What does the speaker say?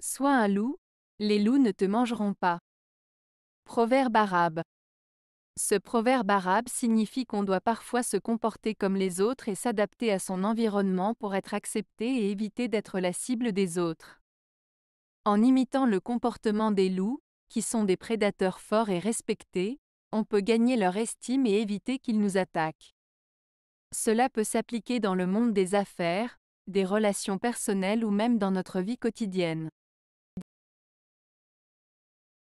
Sois un loup, les loups ne te mangeront pas. Proverbe arabe. Ce proverbe arabe signifie qu'on doit parfois se comporter comme les autres et s'adapter à son environnement pour être accepté et éviter d'être la cible des autres. En imitant le comportement des loups, qui sont des prédateurs forts et respectés, on peut gagner leur estime et éviter qu'ils nous attaquent. Cela peut s'appliquer dans le monde des affaires, des relations personnelles ou même dans notre vie quotidienne.